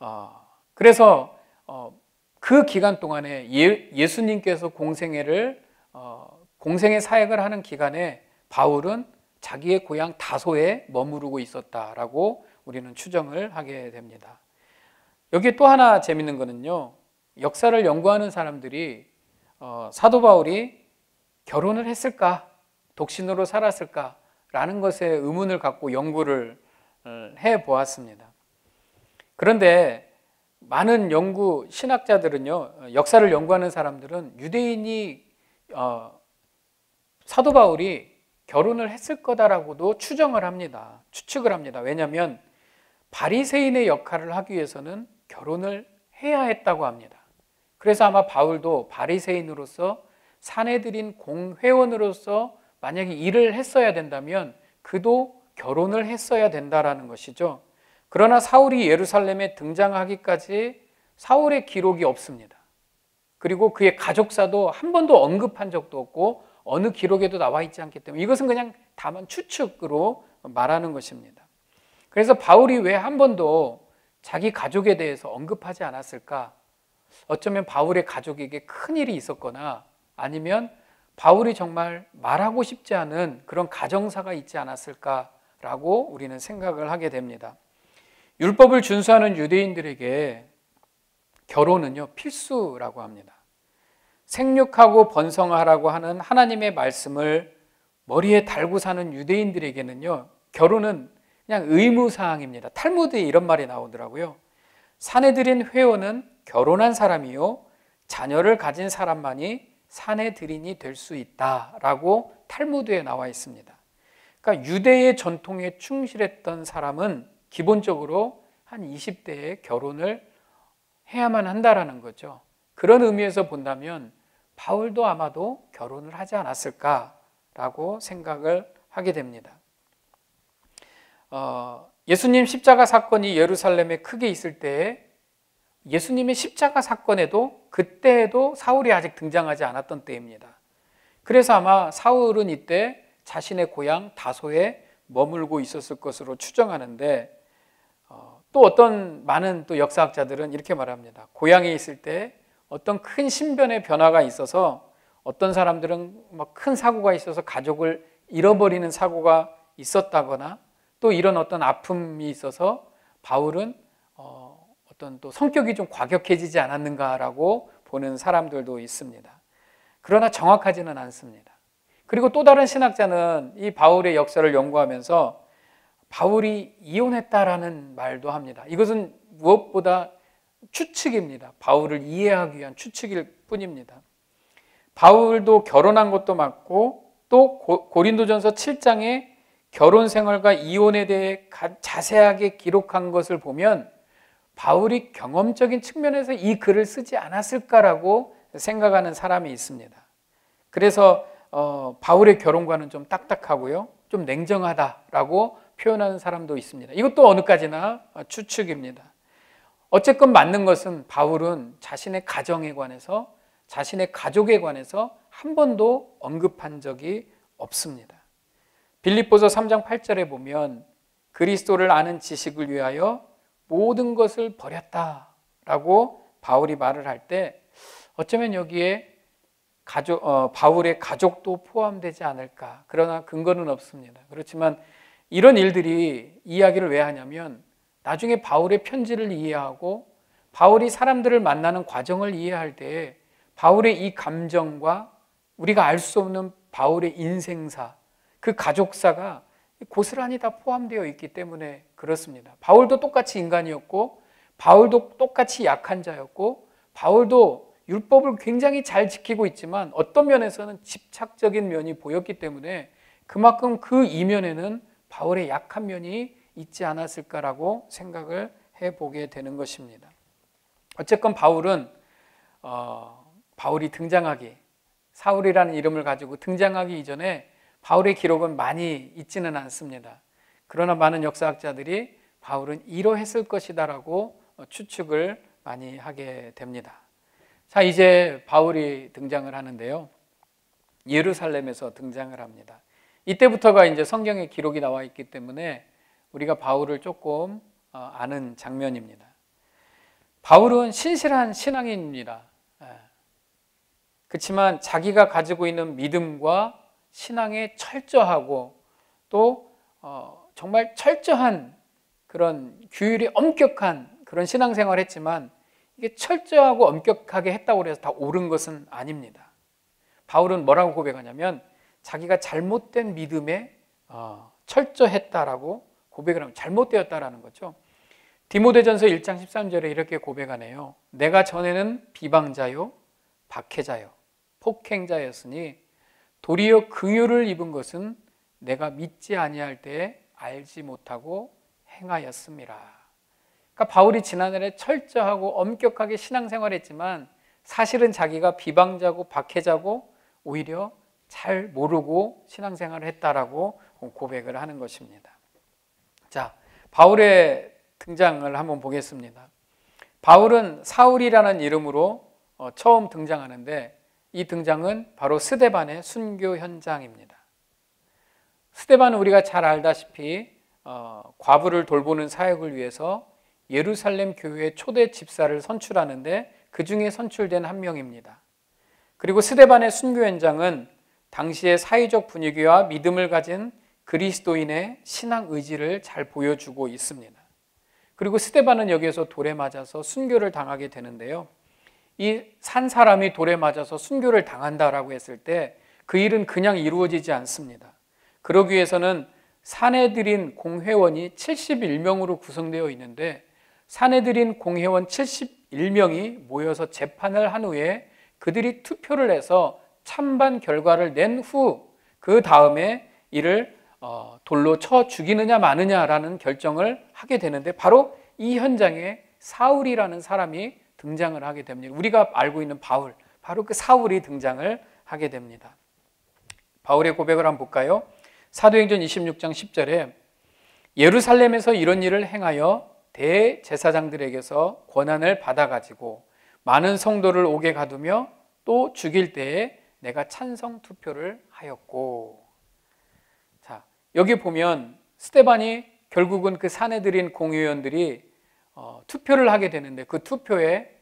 Speaker 1: 어, 그래서 어, 그 기간 동안에 예, 수님께서 공생애를 어, 공생애 사역을 하는 기간에 바울은 자기의 고향 다소에 머무르고 있었다라고 우리는 추정을 하게 됩니다. 여기 또 하나 재밌는 거는요. 역사를 연구하는 사람들이 어, 사도 바울이 결혼을 했을까? 독신으로 살았을까? 라는 것에 의문을 갖고 연구를 어, 해 보았습니다. 그런데 많은 연구 신학자들은요, 역사를 연구하는 사람들은 유대인이 어, 사도 바울이 결혼을 했을 거다라고도 추정을 합니다. 추측을 합니다. 왜냐하면 바리새인의 역할을 하기 위해서는 결혼을 해야 했다고 합니다. 그래서 아마 바울도 바리새인으로서 사내들인 공회원으로서 만약에 일을 했어야 된다면 그도 결혼을 했어야 된다라는 것이죠. 그러나 사울이 예루살렘에 등장하기까지 사울의 기록이 없습니다. 그리고 그의 가족사도 한 번도 언급한 적도 없고 어느 기록에도 나와 있지 않기 때문에 이것은 그냥 다만 추측으로 말하는 것입니다. 그래서 바울이 왜 한 번도 자기 가족에 대해서 언급하지 않았을까? 어쩌면 바울의 가족에게 큰 일이 있었거나 아니면 바울이 정말 말하고 싶지 않은 그런 가정사가 있지 않았을까라고 우리는 생각을 하게 됩니다. 율법을 준수하는 유대인들에게 결혼은요, 필수라고 합니다. 생육하고 번성하라고 하는 하나님의 말씀을 머리에 달고 사는 유대인들에게는요, 결혼은 그냥 의무사항입니다. 탈무드에 이런 말이 나오더라고요. 사내들인 회원은 결혼한 사람이요, 자녀를 가진 사람만이 사내들인이 될 수 있다라고 탈무드에 나와 있습니다. 그러니까 유대의 전통에 충실했던 사람은 기본적으로 한 20대에 결혼을 해야만 한다라는 거죠. 그런 의미에서 본다면 바울도 아마도 결혼을 하지 않았을까라고 생각을 하게 됩니다. 어, 예수님 십자가 사건이 예루살렘에 크게 있을 때에 예수님의 십자가 사건에도 그때에도 사울이 아직 등장하지 않았던 때입니다. 그래서 아마 사울은 이때 자신의 고향 다소에 머물고 있었을 것으로 추정하는데 어, 또 어떤 많은 또 역사학자들은 이렇게 말합니다. 고향에 있을 때 어떤 큰 신변의 변화가 있어서 어떤 사람들은 막큰 사고가 있어서 가족을 잃어버리는 사고가 있었다거나 또 이런 어떤 아픔이 있어서 바울은 어떤 또 성격이 좀 과격해지지 않았는가라고 보는 사람들도 있습니다. 그러나 정확하지는 않습니다. 그리고 또 다른 신학자는 이 바울의 역사를 연구하면서 바울이 이혼했다라는 말도 합니다. 이것은 무엇보다 추측입니다. 바울을 이해하기 위한 추측일 뿐입니다. 바울도 결혼한 것도 맞고 또 고, 린도전서 7장에 결혼 생활과 이혼에 대해 자세하게 기록한 것을 보면 바울이 경험적인 측면에서 이 글을 쓰지 않았을까라고 생각하는 사람이 있습니다. 그래서 어, 바울의 결혼과는 좀 딱딱하고요, 좀 냉정하다라고 표현하는 사람도 있습니다. 이것도 어느까지나 어, 추측입니다. 어쨌건 맞는 것은 바울은 자신의 가정에 관해서 자신의 가족에 관해서 한 번도 언급한 적이 없습니다. 빌립보서 3장 8절에 보면 그리스도를 아는 지식을 위하여 모든 것을 버렸다라고 바울이 말을 할 때 어쩌면 여기에 가족, 어, 바울의 가족도 포함되지 않을까. 그러나 근거는 없습니다. 그렇지만 이런 일들이 이야기를 왜 하냐면 나중에 바울의 편지를 이해하고 바울이 사람들을 만나는 과정을 이해할 때 바울의 이 감정과 우리가 알 수 없는 바울의 인생사, 그 가족사가 고스란히 다 포함되어 있기 때문에 그렇습니다. 바울도 똑같이 인간이었고, 바울도 똑같이 약한 자였고, 바울도 율법을 굉장히 잘 지키고 있지만 어떤 면에서는 집착적인 면이 보였기 때문에 그만큼 그 이면에는 바울의 약한 면이 있지 않았을까라고 생각을 해보게 되는 것입니다. 어쨌건 바울은 어, 바울이 등장하기 사울이라는 이름을 가지고 등장하기 이전에 바울의 기록은 많이 있지는 않습니다. 그러나 많은 역사학자들이 바울은 이러했을 것이다라고 추측을 많이 하게 됩니다. 자, 이제 바울이 등장을 하는데요. 예루살렘에서 등장을 합니다. 이때부터가 이제 성경의 기록이 나와 있기 때문에 우리가 바울을 조금 어, 아는 장면입니다. 바울은 신실한 신앙인입니다. 예. 그렇지만 자기가 가지고 있는 믿음과 신앙에 철저하고 또 어, 정말 철저한 그런 규율이 엄격한 그런 신앙생활을 했지만 이게 철저하고 엄격하게 했다고 해서 다 옳은 것은 아닙니다. 바울은 뭐라고 고백하냐면 자기가 잘못된 믿음에 어, 철저했다라고 고백을 하면 잘못되었다라는 거죠. 디모데전서 1장 13절에 이렇게 고백하네요. 내가 전에는 비방자요, 박해자요, 폭행자였으니 도리어 긍휼을 그 입은 것은 내가 믿지 아니할 때에 알지 못하고 행하였습니다. 그러니까 바울이 지난해 철저하고 엄격하게 신앙생활했지만 사실은 자기가 비방자고 박해자고 오히려 잘 모르고 신앙생활을 했다라고 고백을 하는 것입니다. 자, 바울의 등장을 한번 보겠습니다. 바울은 사울이라는 이름으로 어, 처음 등장하는데 이 등장은 바로 스데반의 순교 현장입니다. 스데반은 우리가 잘 알다시피 어, 과부를 돌보는 사역을 위해서 예루살렘 교회 초대 집사를 선출하는데 그 중에 선출된 한 명입니다. 그리고 스데반의 순교 현장은 당시의 사회적 분위기와 믿음을 가진 그리스도인의 신앙 의지를 잘 보여주고 있습니다. 그리고 스데반은 여기에서 돌에 맞아서 순교를 당하게 되는데요. 이산 사람이 돌에 맞아서 순교를 당한다라고 했을 때 그 일은 그냥 이루어지지 않습니다. 그러기 위해서는 사내들인 공회원이 71명으로 구성되어 있는데 사내들인 공회원 71명이 모여서 재판을 한 후에 그들이 투표를 해서 찬반 결과를 낸 후 그 다음에 이를 어, 돌로 쳐 죽이느냐 마느냐라는 결정을 하게 되는데 바로 이 현장에 사울이라는 사람이 등장을 하게 됩니다. 우리가 알고 있는 바울, 바로 그 사울이 등장을 하게 됩니다. 바울의 고백을 한번 볼까요? 사도행전 26장 10절에 예루살렘에서 이런 일을 행하여 대제사장들에게서 권한을 받아가지고 많은 성도를 옥에 가두며 또 죽일 때에 내가 찬성 투표를 하였고. 자, 여기 보면 스테반이 결국은 그 사내들인 공유원들이 어, 투표를 하게 되는데 그 투표에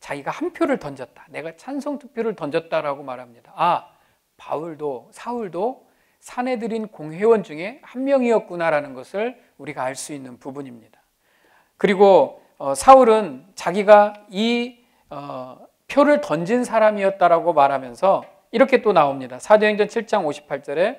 Speaker 1: 자기가 한 표를 던졌다. 내가 찬성 투표를 던졌다라고 말합니다. 아, 바울도 사울도 사내들인 공회원 중에 한 명이었구나라는 것을 우리가 알 수 있는 부분입니다. 그리고 어, 사울은 자기가 이 어, 표를 던진 사람이었다라고 말하면서 이렇게 또 나옵니다. 사도행전 7장 58절에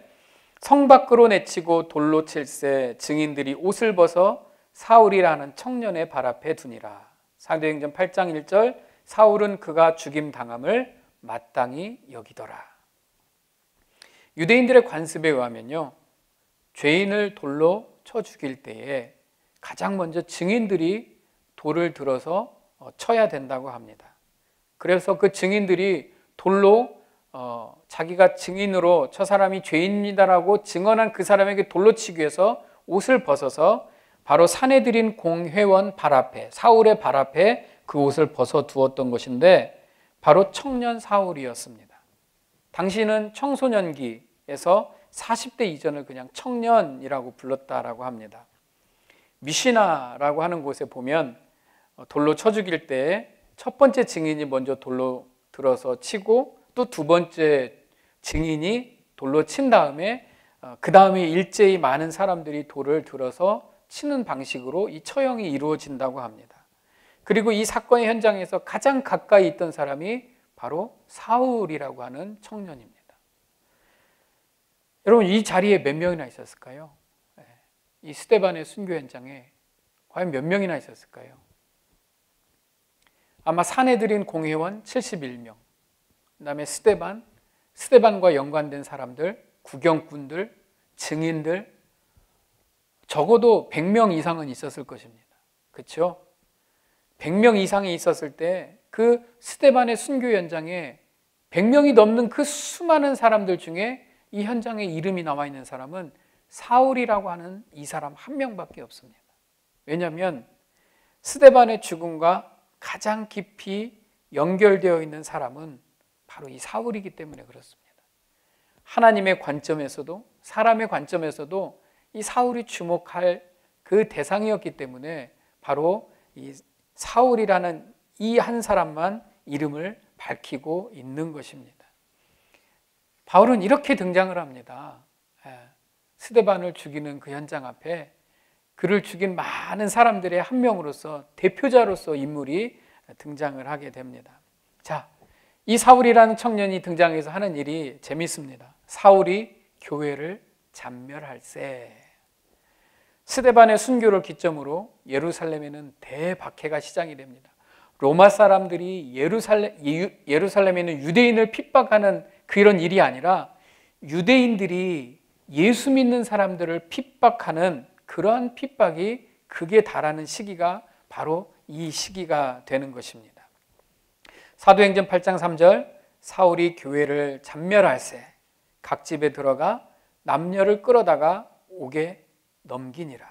Speaker 1: 성 밖으로 내치고 돌로 칠세 증인들이 옷을 벗어 사울이라는 청년의 발 앞에 두니라. 사도행전 8장 1절 사울은 그가 죽임 당함을 마땅히 여기더라. 유대인들의 관습에 의하면요. 죄인을 돌로 쳐 죽일 때에 가장 먼저 증인들이 돌을 들어서 어, 쳐야 된다고 합니다. 그래서 그 증인들이 돌로 어, 자기가 증인으로 저 사람이 죄인이다라고 증언한 그 사람에게 돌로 치기 위해서 옷을 벗어서 바로 산해드린 공회원 발 앞에 사울의 발 앞에 그 옷을 벗어 두었던 것인데 바로 청년 사울이었습니다. 당신은 청소년기에서 40대 이전을 그냥 청년이라고 불렀다라고 합니다. 미시나라고 하는 곳에 보면 어, 돌로 쳐 죽일 때 첫 번째 증인이 먼저 돌로 들어서 치고 또 두 번째 증인이 돌로 친 다음에 어, 그 다음에 일제히 많은 사람들이 돌을 들어서 치는 방식으로 이 처형이 이루어진다고 합니다. 그리고 이 사건의 현장에서 가장 가까이 있던 사람이 바로 사울이라고 하는 청년입니다. 여러분 이 자리에 몇 명이나 있었을까요? 예, 이 스테반의 순교 현장에 과연 몇 명이나 있었을까요? 아마 사내들인 공회원 71명, 그다음에 스테반, 스테반과 연관된 사람들, 구경꾼들, 증인들 적어도 100명 이상은 있었을 것입니다. 그렇죠? 100명 이상이 있었을 때 그 스테반의 순교 현장에 100명이 넘는 그 수많은 사람들 중에 이 현장에 이름이 나와 있는 사람은 사울이라고 하는 이 사람 한 명밖에 없습니다. 왜냐하면 스데반의 죽음과 가장 깊이 연결되어 있는 사람은 바로 이 사울이기 때문에 그렇습니다. 하나님의 관점에서도 사람의 관점에서도 이 사울이 주목할 그 대상이었기 때문에 바로 이 사울이라는 이 한 사람만 이름을 밝히고 있는 것입니다. 바울은 이렇게 등장을 합니다. 예, 스데반을 죽이는 그 현장 앞에 그를 죽인 많은 사람들의 한 명으로서 대표자로서 인물이 등장을 하게 됩니다. 자, 이 사울이라는 청년이 등장해서 하는 일이 재밌습니다. 사울이 교회를 잔멸할세. 스데반의 순교를 기점으로 예루살렘에는 대박해가 시작이 됩니다. 로마 사람들이 예루살렘, 예루살렘에 있는 유대인을 핍박하는 그런 일이 아니라 유대인들이 예수 믿는 사람들을 핍박하는 그러한 핍박이 극에 달하는 시기가 바로 이 시기가 되는 것입니다. 사도행전 8장 3절 사울이 교회를 잔멸할세 각 집에 들어가 남녀를 끌어다가 옥에 넘기니라.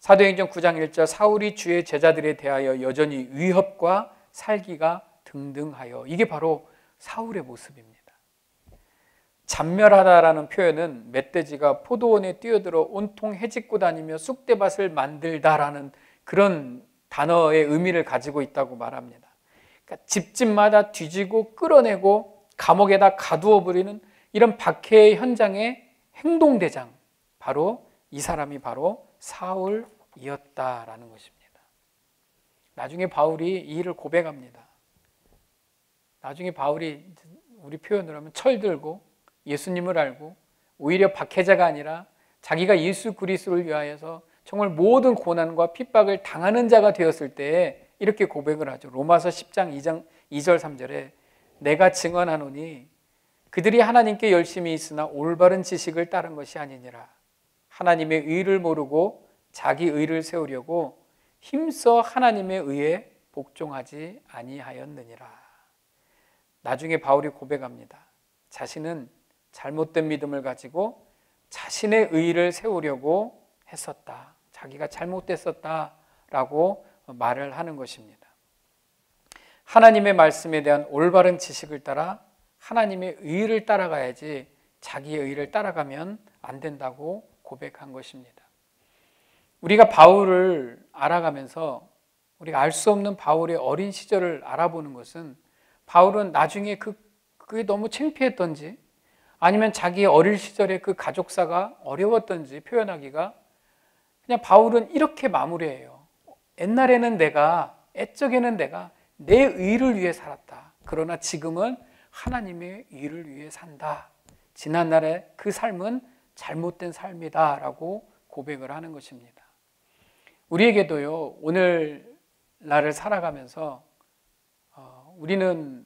Speaker 1: 사도행전 9장 1절 사울이 주의 제자들에 대하여 여전히 위협과 살기가 등등하여 이게 바로 사울의 모습입니다. 잔멸하다라는 표현은 멧돼지가 포도원에 뛰어들어 온통 해집고 다니며 쑥대밭을 만들다라는 그런 단어의 의미를 가지고 있다고 말합니다. 그러니까 집집마다 뒤지고 끌어내고 감옥에다 가두어 버리는 이런 박해의 현장의 행동대장 바로 이 사람이 바로 사울이었다라는 것입니다. 나중에 바울이 이 일을 고백합니다. 나중에 바울이 우리 표현으로 하면 철들고 예수님을 알고 오히려 박해자가 아니라 자기가 예수 그리스도를 위하여서 정말 모든 고난과 핍박을 당하는 자가 되었을 때 이렇게 고백을 하죠. 로마서 10장 2장 2절 3절에 내가 증언하노니 그들이 하나님께 열심히 있으나 올바른 지식을 따른 것이 아니니라. 하나님의 의를 모르고 자기 의를 세우려고 힘써 하나님의 의에 복종하지 아니하였느니라. 나중에 바울이 고백합니다. 자신은 잘못된 믿음을 가지고 자신의 의를 세우려고 했었다. 자기가 잘못됐었다라고 말을 하는 것입니다. 하나님의 말씀에 대한 올바른 지식을 따라 하나님의 의를 따라가야지 자기의 의를 따라가면 안 된다고 고백한 것입니다. 우리가 바울을 알아가면서 우리가 알 수 없는 바울의 어린 시절을 알아보는 것은 바울은 나중에 그, 그게 너무 창피했던지 아니면 자기의 어릴 시절의 그 가족사가 어려웠던지 표현하기가 그냥 바울은 이렇게 마무리해요. 옛날에는 내가, 애적에는 내가 내 의를 위해 살았다. 그러나 지금은 하나님의 의를 위해 산다. 지난날의 그 삶은 잘못된 삶이다라고 고백을 하는 것입니다. 우리에게도요, 오늘 나를 살아가면서 어, 우리는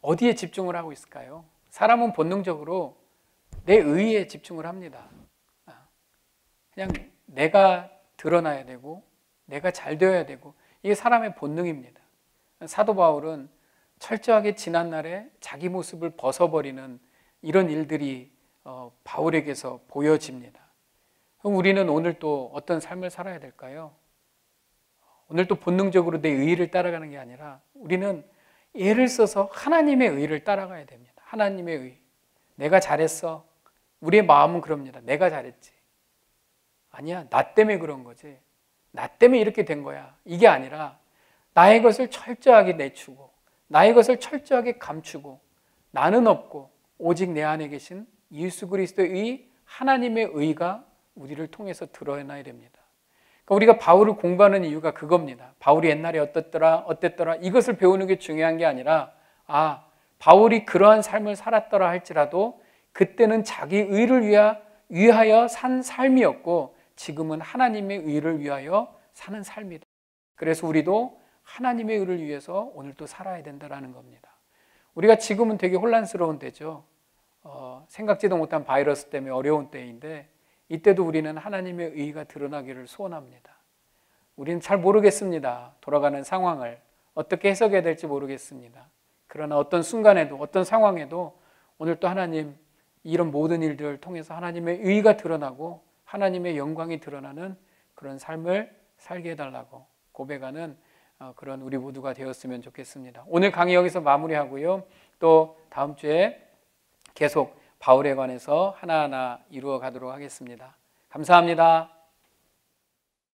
Speaker 1: 어디에 집중을 하고 있을까요? 사람은 본능적으로 내 의에 집중을 합니다. 아, 그냥 내가 드러나야 되고, 내가 잘 되어야 되고, 이게 사람의 본능입니다. 사도 바울은 철저하게 지난날에 자기 모습을 벗어버리는 이런 일들이 어, 바울에게서 보여집니다. 우리는 오늘 또 어떤 삶을 살아야 될까요? 오늘 또 본능적으로 내 의의를 따라가는 게 아니라 우리는 예를 써서 하나님의 의의를 따라가야 됩니다. 하나님의 의의. 내가 잘했어. 우리의 마음은 그럽니다. 내가 잘했지. 아니야. 나 때문에 그런 거지. 나 때문에 이렇게 된 거야. 이게 아니라 나의 것을 철저하게 내추고 나의 것을 철저하게 감추고 나는 없고 오직 내 안에 계신 예수 그리스도의 하나님의 의가 우리를 통해서 드러나야 됩니다. 그러니까 우리가 바울을 공부하는 이유가 그겁니다. 바울이 옛날에 어땠더라 어땠더라 이것을 배우는 게 중요한 게 아니라 아 바울이 그러한 삶을 살았더라 할지라도 그때는 자기 의를 위하여 산 삶이었고 지금은 하나님의 의를 위하여 사는 삶이다. 그래서 우리도 하나님의 의를 위해서 오늘도 살아야 된다라는 겁니다. 우리가 지금은 되게 혼란스러운데죠. 어, 생각지도 못한 바이러스 때문에 어려운 때인데 이때도 우리는 하나님의 의의가 드러나기를 소원합니다. 우리는 잘 모르겠습니다. 돌아가는 상황을 어떻게 해석해야 될지 모르겠습니다. 그러나 어떤 순간에도 어떤 상황에도 오늘 또 하나님 이런 모든 일들을 통해서 하나님의 의의가 드러나고 하나님의 영광이 드러나는 그런 삶을 살게 해달라고 고백하는 어, 그런 우리 모두가 되었으면 좋겠습니다. 오늘 강의 여기서 마무리하고요. 또 다음 주에 계속 바울에 관해서 하나하나 이루어 가도록 하겠습니다. 감사합니다.